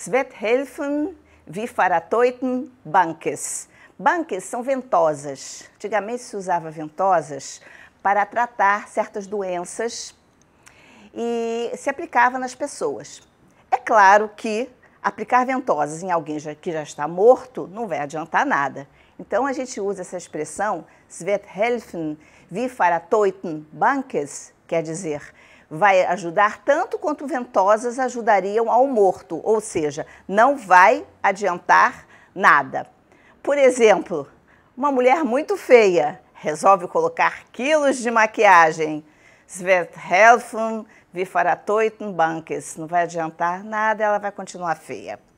Es wird helfen wie Faratoiten Bankes. Bankes são ventosas. Antigamente se usava ventosas para tratar certas doenças e se aplicava nas pessoas. É claro que aplicar ventosas em alguém que já está morto não vai adiantar nada. Então a gente usa essa expressão helfen, wie Faratoiten Bankes, quer dizer, vai ajudar tanto quanto ventosas ajudariam ao morto, ou seja, não vai adiantar nada. Por exemplo, uma mulher muito feia resolve colocar quilos de maquiagem. helfen, Svethelfen, bankes, não vai adiantar nada, ela vai continuar feia.